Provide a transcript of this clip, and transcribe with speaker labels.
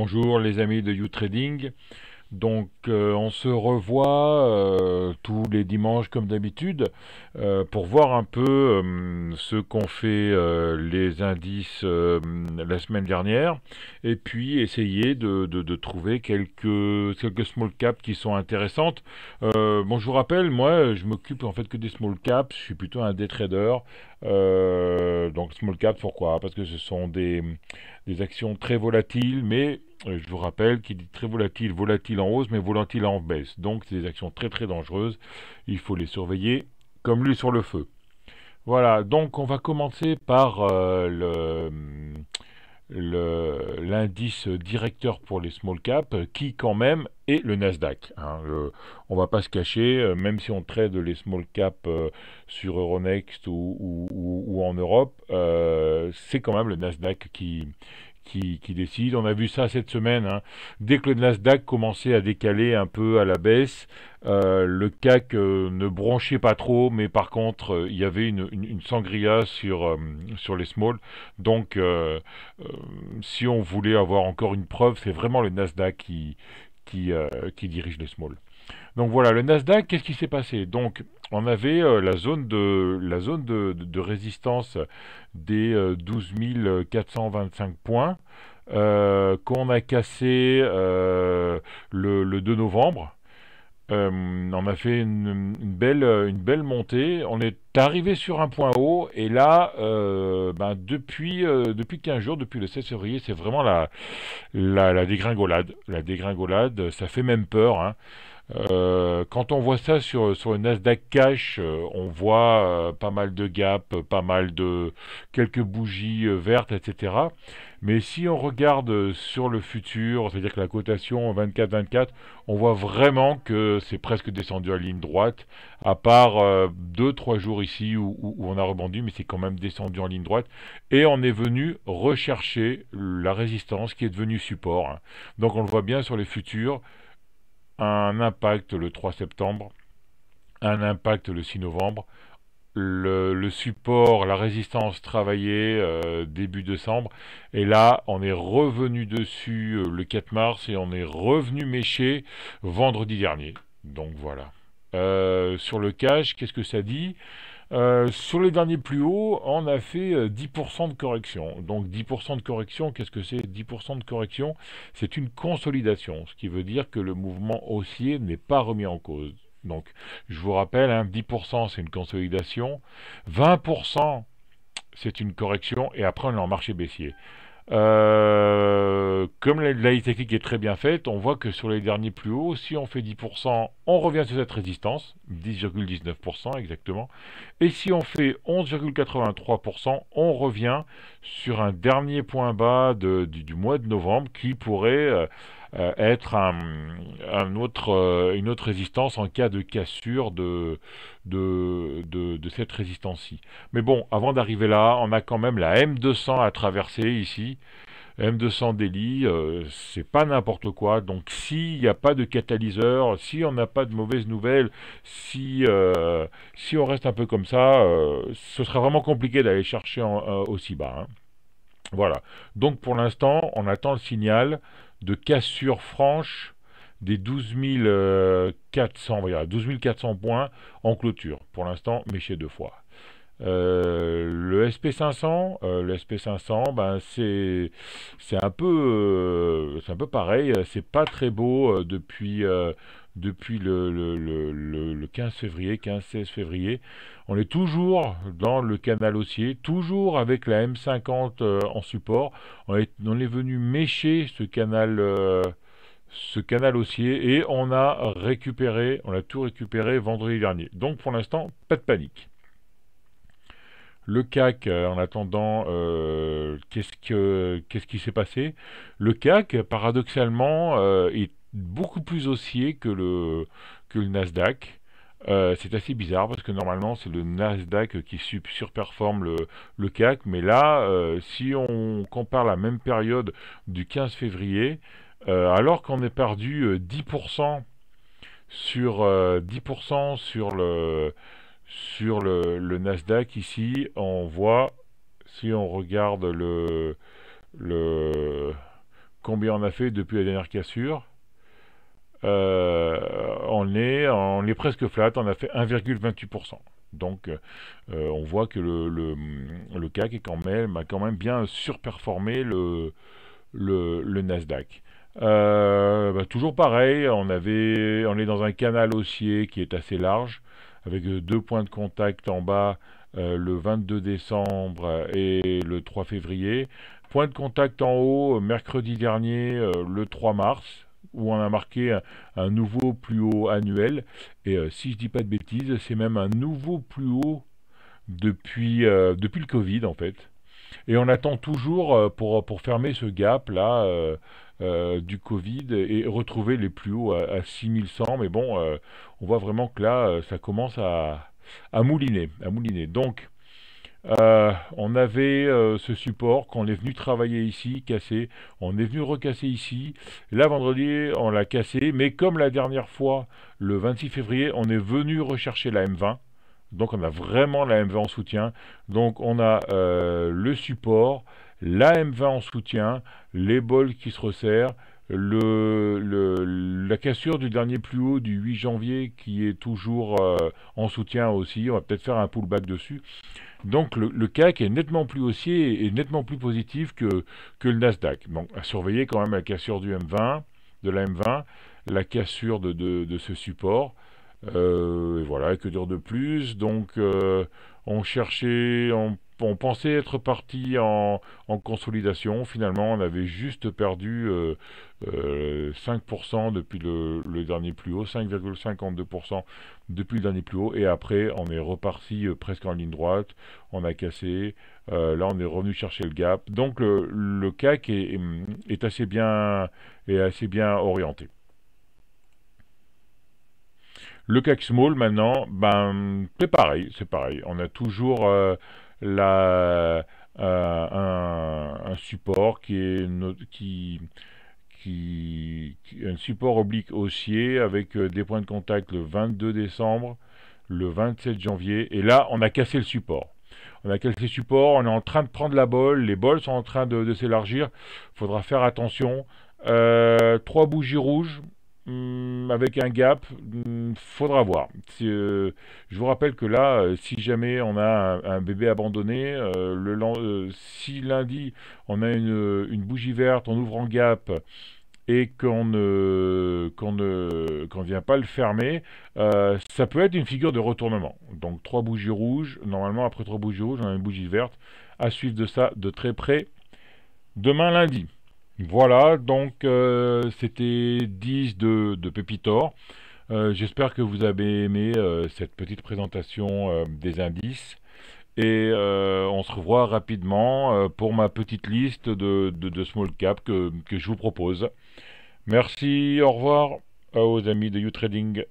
Speaker 1: bonjour les amis de Trading. Donc euh, on se revoit euh, tous les dimanches comme d'habitude euh, pour voir un peu ce qu'ont fait les indices la semaine dernière et puis essayer de, trouver quelques, quelques small caps qui sont intéressantes. bon je vous rappelle, moi je m'occupe en fait que des small caps, je suis plutôt un day trader. donc small caps pourquoi Parce que ce sont des, des actions très volatiles mais je vous rappelle, qu'il est très volatile, volatile en hausse, mais volatile en baisse. Donc, c'est des actions très très dangereuses. Il faut les surveiller comme lui sur le feu. Voilà, donc on va commencer par euh, l'indice directeur pour les small caps, qui quand même est le Nasdaq. On hein. ne on va pas se cacher, euh, même si on trade les small caps euh, sur Euronext ou, en Europe, c'est quand même le Nasdaq qui, qui, décide. On a vu ça cette semaine. Hein. Dès que le Nasdaq commençait à décaler un peu à la baisse, euh, le CAC euh, ne bronchait pas trop, mais par contre, euh, il y avait une, sangria sur, sur les smalls. Donc, si on voulait avoir encore une preuve, c'est vraiment le Nasdaq qui, qui dirige les smalls. Donc voilà, le Nasdaq, qu'est-ce qui s'est passé Donc on avait euh, la zone de la zone de, résistance des 12 euh, 425 points euh, qu'on a cassé le, 2 novembre. on a fait une, belle, montée. On est arrivé sur un point haut et là, ben, depuis, 15 jours, depuis le 16 février, c'est vraiment la, dégringolade. La dégringolade, ça fait même peur. Hein. Euh, quand on voit ça sur, sur le Nasdaq Cash, euh, on voit euh, pas mal de gaps, pas mal de quelques bougies vertes, etc. Mais si on regarde sur le futur, c'est-à-dire que la cotation 24-24, on voit vraiment que c'est presque descendu à ligne droite, à part 2-3 jours ici où, on a rebondi, mais c'est quand même descendu en ligne droite. Et on est venu rechercher la résistance qui est devenue support. Donc on le voit bien sur les futurs un impact le 3 septembre, un impact le 6 novembre, le, support, la résistance travaillée euh, début décembre, et là on est revenu dessus euh, le 4 mars et on est revenu méché vendredi dernier. Donc voilà. Euh, sur le cash, qu'est-ce que ça dit euh, sur les derniers plus hauts, on a fait 10% euh, de correction. Donc 10% de correction, qu'est-ce que c'est 10% de correction, c'est une consolidation, ce qui veut dire que le mouvement haussier n'est pas remis en cause. Donc je vous rappelle, 10% hein, c'est une consolidation, 20% c'est une correction, et après on est en marché baissier. Euh, comme la, technique est très bien faite, on voit que sur les derniers plus hauts, si on fait 10%, on revient sur cette résistance, 10,19% exactement. Et si on fait 11,83%, on revient sur un dernier point bas du, mois de novembre qui pourrait... Euh, euh, être euh, une autre résistance en cas de cassure de, cette résistance-ci. Mais bon, avant d'arriver là, on a quand même la M200 à traverser ici. M200 délit euh, c'est pas n'importe quoi. Donc s'il n'y a pas de catalyseur, si on n'a pas de mauvaises nouvelles, si, on reste un peu comme ça, ce sera vraiment compliqué d'aller chercher aussi bas. Hein. Voilà. Donc pour l'instant, on attend le signal de cassure franche des 12 400, euh, points en clôture. Pour l'instant, méché deux fois. Euh, le SP500, euh, le SP500, ben c'est c'est un peu euh, c'est un peu pareil, c'est pas très beau depuis depuis le, 15 février, 15-16 février. On est toujours dans le canal haussier, toujours avec la M50 en support. On est, on est venu mécher ce canal ce canal haussier et on a récupéré, on a tout récupéré vendredi dernier. Donc pour l'instant, pas de panique. Le CAC, euh, en attendant, euh, qu'est-ce, qui s'est passé Le CAC, paradoxalement, euh, est beaucoup plus haussier que le, Nasdaq. c'est assez bizarre parce que normalement c'est le Nasdaq qui surperforme le, CAC, mais là, si on compare la même période du 15 février, alors qu'on est perdu 10% sur 10% sur le sur le, Nasdaq ici, on voit, si on regarde le, combien on a fait depuis la dernière cassure, euh, on, est, on est presque flat, on a fait 1,28%. Donc euh, euh, on voit que le, CAC est quand même, a quand même bien surperformé le, Nasdaq. Bah, toujours pareil, on, avait, on est dans un canal haussier qui est assez large avec euh, deux points de contact en bas euh, le 22 décembre euh, et le 3 février. Point de contact en haut mercredi dernier, le 3 mars, où on a marqué un, nouveau plus haut annuel. Et si je dis pas de bêtises, c'est même un nouveau plus haut depuis, depuis le Covid en fait. Et on attend toujours pour, pour fermer ce gap là euh, du Covid et retrouver les plus hauts à, 6100. Mais bon, euh, on voit vraiment que là, euh, ça commence à, mouliner, à mouliner. Donc, on avait ce support qu'on est venu travailler ici, casser, on est venu recasser ici. Là, vendredi, on l'a cassé, mais comme la dernière fois, le 26 février, on est venu rechercher la M20. Donc, on a vraiment la M20 en soutien. Donc, on a le support, la M20 en soutien, les bols qui se resserrent, le, la cassure du dernier plus haut du 8 janvier qui est toujours euh, en soutien aussi, on va peut-être faire un pullback dessus. Donc le, CAC est nettement plus haussier et nettement plus positif que, le Nasdaq. Donc à surveiller quand même la cassure du M20, de la M20, la cassure de, ce support. Euh, et voilà, que dure de plus Donc euh, on cherchait, en on pensait être parti en, consolidation. Finalement, on avait juste perdu 5% euh, euh, depuis le, dernier plus haut, 5,52% depuis le dernier plus haut. Et après, on est reparti euh, presque en ligne droite. On a cassé. là, on est revenu chercher le gap. Donc, le, CAC est, assez bien, est assez bien orienté. Le CAC Small, maintenant, ben, c'est pareil, c'est pareil. On a toujours... Euh, un, support qui est un support oblique haussier avec euh, des points de contact le 22 décembre, le 27 janvier. Et là, on a cassé le support. On a cassé le support, on est en train de prendre la bolle, les bols sont en train de, s'élargir. Il faudra faire attention. Euh, trois bougies rouges, Hmm, avec un gap, hmm, faudra voir. Euh, je vous rappelle que là, euh, si jamais on a un, bébé abandonné, euh, le, si lundi on a une, bougie verte, on ouvre en gap et qu'on ne, qu'on ne vient pas le fermer, ça peut être une figure de retournement. Donc trois bougies rouges, normalement après trois bougies rouges, on a une bougie verte à suivre de ça de très près demain lundi. Voilà, donc euh, c'était 10 de, de euh, J'espère que vous avez aimé euh, cette petite présentation des indices. Et on se revoit rapidement pour ma petite liste de, small cap que, je vous propose. Merci, au revoir aux amis de U-Trading.